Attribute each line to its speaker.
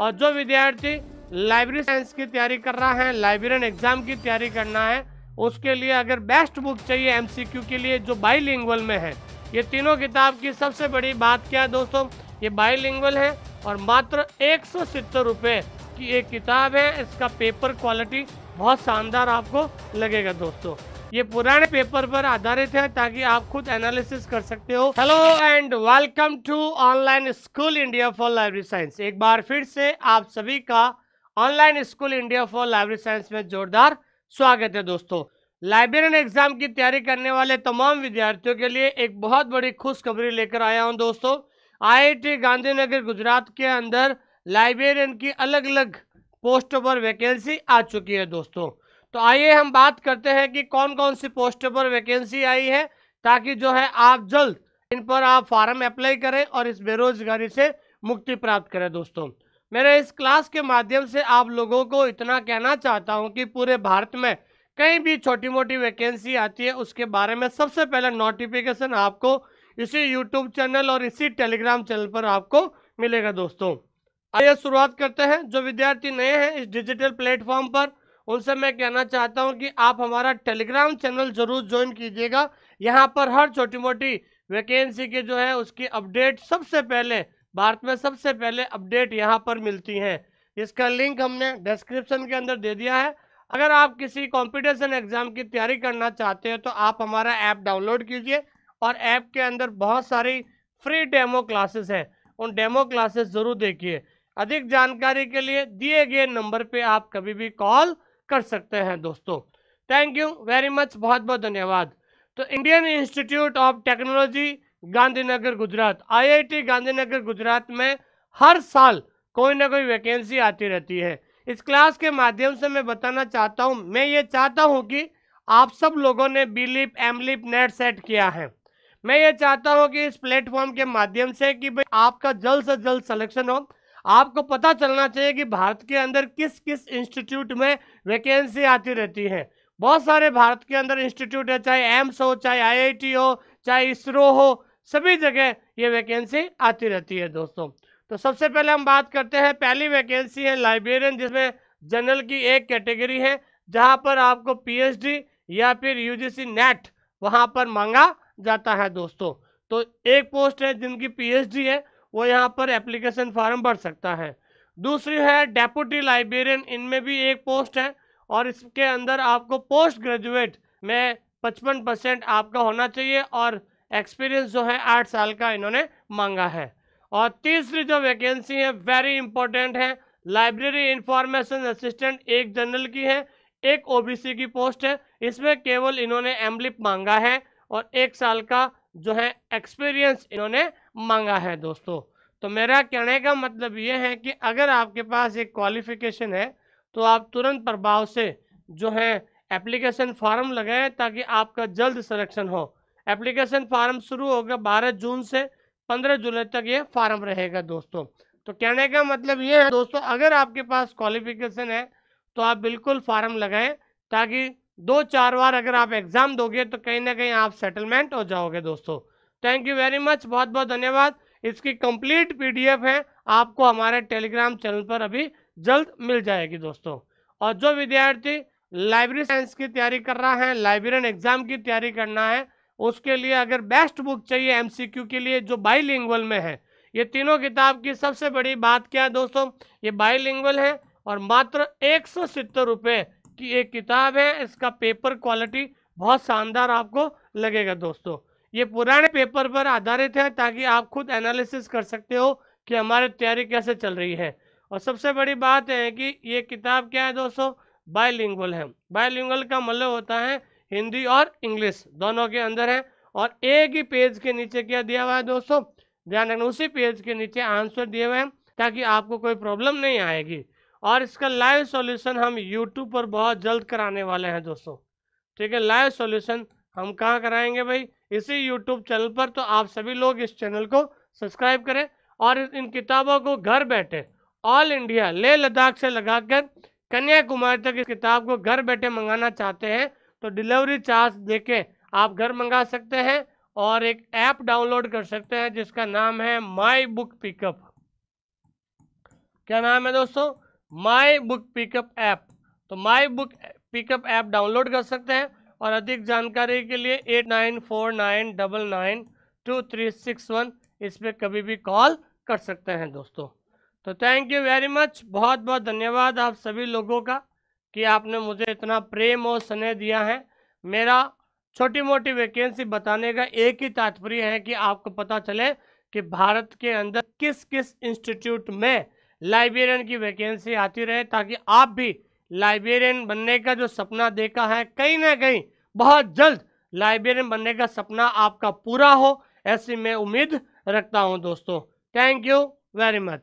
Speaker 1: और जो विद्यार्थी लाइब्रेरी साइंस की तैयारी कर रहा है लाइब्रेरियन एग्जाम की तैयारी करना है उसके लिए अगर बेस्ट बुक चाहिए एमसीक्यू के लिए जो बाई में है ये तीनों किताब की सबसे बड़ी बात क्या है दोस्तों ये बाई है और मात्र एक सौ की एक किताब है इसका पेपर क्वालिटी बहुत शानदार आपको लगेगा दोस्तों ये पुराने पेपर पर आधारित है ताकि आप खुद एनालिसिस कर सकते हो hello and welcome to online school India for library science एक बार फिर से आप सभी का online school India for library science में जोरदार स्वागत है दोस्तों लाइब्रेरियन एग्जाम की तैयारी करने वाले तमाम विद्यार्थियों के लिए एक बहुत बड़ी खुशखबरी लेकर आया हूँ दोस्तों आई गांधीनगर गुजरात के अंदर लाइब्रेरियन की अलग अलग पोस्टों पर वैकेंसी आ चुकी है दोस्तों तो आइए हम बात करते हैं कि कौन कौन सी पोस्ट पर वैकेंसी आई है ताकि जो है आप जल्द इन पर आप फार्म अप्लाई करें और इस बेरोजगारी से मुक्ति प्राप्त करें दोस्तों मेरे इस क्लास के माध्यम से आप लोगों को इतना कहना चाहता हूं कि पूरे भारत में कहीं भी छोटी मोटी वैकेंसी आती है उसके बारे में सबसे पहले नोटिफिकेशन आपको इसी यूट्यूब चैनल और इसी टेलीग्राम चैनल पर आपको मिलेगा दोस्तों आइए शुरुआत करते हैं जो विद्यार्थी नए हैं इस डिजिटल प्लेटफॉर्म पर उनसे मैं कहना चाहता हूँ कि आप हमारा टेलीग्राम चैनल ज़रूर ज्वाइन कीजिएगा यहाँ पर हर छोटी मोटी वैकेंसी के जो है उसकी अपडेट सबसे पहले भारत में सबसे पहले अपडेट यहाँ पर मिलती हैं इसका लिंक हमने डिस्क्रिप्शन के अंदर दे दिया है अगर आप किसी कॉम्पिटिशन एग्ज़ाम की तैयारी करना चाहते हो तो आप हमारा ऐप डाउनलोड कीजिए और ऐप के अंदर बहुत सारी फ्री डेमो क्लासेस हैं उन डेमो क्लासेस ज़रूर देखिए अधिक जानकारी के लिए दिए गए नंबर पे आप कभी भी कॉल कर सकते हैं दोस्तों थैंक यू वेरी मच बहुत बहुत धन्यवाद तो Indian Institute of Technology Gandhinagar Gujarat IIT Gandhinagar Gujarat में हर साल कोई ना कोई वैकेंसी आती रहती है इस क्लास के माध्यम से मैं बताना चाहता हूँ मैं ये चाहता हूँ कि आप सब लोगों ने B Lib M Lib NET SET किया है मैं ये चाहता हूँ कि इस प्लेटफॉर्म के माध्यम से कि भाई आपका जल्द से जल्द सलेक्शन हो आपको पता चलना चाहिए कि भारत के अंदर किस किस इंस्टीट्यूट में वैकेंसी आती रहती है बहुत सारे भारत के अंदर इंस्टीट्यूट है चाहे एम्स हो चाहे आईआईटी हो चाहे इसरो हो सभी जगह ये वैकेंसी आती रहती है दोस्तों तो सबसे पहले हम बात करते हैं पहली वैकेंसी है लाइब्रेरियन जिसमें जनरल की एक कैटेगरी है जहां पर आपको पीएचडी या फिर यूजीसी नेट वहां पर मांगा जाता है दोस्तों तो एक पोस्ट है जिनकी पीएचडी है वो यहाँ पर एप्लीकेशन फॉर्म भर सकता है दूसरी है डेपुटी लाइब्रेरियन इनमें भी एक पोस्ट है और इसके अंदर आपको पोस्ट ग्रेजुएट में पचपन परसेंट आपका होना चाहिए और एक्सपीरियंस जो है आठ साल का इन्होंने मांगा है और तीसरी जो वैकेंसी है वेरी इंपॉर्टेंट है लाइब्रेरी इंफॉर्मेशन असिस्टेंट एक जनरल की है एक ओ की पोस्ट है इसमें केवल इन्होंने एमलिप मांगा है और एक साल का जो है एक्सपीरियंस इन्होंने मांगा है दोस्तों तो मेरा कहने का मतलब ये है कि अगर आपके पास एक क्वालिफिकेशन है तो आप तुरंत प्रभाव से जो है एप्लीकेशन फार्म लगाएं ताकि आपका जल्द सिलेक्शन हो एप्लीकेशन फार्म शुरू होगा बारह जून से पंद्रह जुलाई तक ये फार्म रहेगा दोस्तों तो कहने का मतलब ये है दोस्तों अगर आपके पास क्वालिफिकेशन है तो आप बिल्कुल फॉर्म लगाएं ताकि दो चार बार अगर आप एग्ज़ाम दोगे तो कहीं ना कहीं आप सेटलमेंट हो जाओगे दोस्तों थैंक यू वेरी मच बहुत बहुत धन्यवाद इसकी कंप्लीट पीडीएफ है आपको हमारे टेलीग्राम चैनल पर अभी जल्द मिल जाएगी दोस्तों और जो विद्यार्थी लाइब्रेरी साइंस की तैयारी कर रहा है लाइब्रेरियन एग्जाम की तैयारी करना है उसके लिए अगर बेस्ट बुक चाहिए एम के लिए जो बाई में है ये तीनों किताब की सबसे बड़ी बात क्या है दोस्तों ये बाई है और मात्र एक सौ की एक किताब है इसका पेपर क्वालिटी बहुत शानदार आपको लगेगा दोस्तों ये पुराने पेपर पर आधारित है ताकि आप खुद एनालिसिस कर सकते हो कि हमारी तैयारी कैसे चल रही है और सबसे बड़ी बात है कि ये किताब क्या है दोस्तों बायलिंगुअल है बायलिंगुअल का मतलब होता है हिंदी और इंग्लिश दोनों के अंदर है और एक ही पेज के नीचे क्या दिया हुआ है दोस्तों ध्यान रखना उसी पेज के नीचे आंसर दिए हुए हैं ताकि आपको कोई प्रॉब्लम नहीं आएगी और इसका लाइव सॉल्यूशन हम यूट्यूब पर बहुत जल्द कराने वाले हैं दोस्तों ठीक है लाइव सॉल्यूशन हम कहाँ कराएंगे भाई इसी यूट्यूब चैनल पर तो आप सभी लोग इस चैनल को सब्सक्राइब करें और इन किताबों को घर बैठे ऑल इंडिया लेह लद्दाख से लगाकर कन्याकुमारी तक इस किताब को घर बैठे मंगाना चाहते हैं तो डिलीवरी चार्ज देके आप घर मंगा सकते हैं और एक ऐप डाउनलोड कर सकते हैं जिसका नाम है माई बुक पिकअप क्या नाम है दोस्तों माई बुक पिकअप ऐप तो my book pickup app download कर सकते हैं और अधिक जानकारी के लिए eight nine four nine double nine two three six one इस पर कभी भी कॉल कर सकते हैं दोस्तों तो थैंक यू वेरी मच बहुत बहुत धन्यवाद आप सभी लोगों का कि आपने मुझे इतना प्रेम और स्नेह दिया है मेरा छोटी मोटी वैकेंसी बताने का एक ही तात्पर्य है कि आपको पता चले कि भारत के अंदर किस किस इंस्टीट्यूट में लाइब्रेरियन की वैकेंसी आती रहे ताकि आप भी लाइब्रेरियन बनने का जो सपना देखा है कहीं ना कहीं बहुत जल्द लाइब्रेरियन बनने का सपना आपका पूरा हो ऐसी मैं उम्मीद रखता हूँ दोस्तों थैंक यू वेरी मच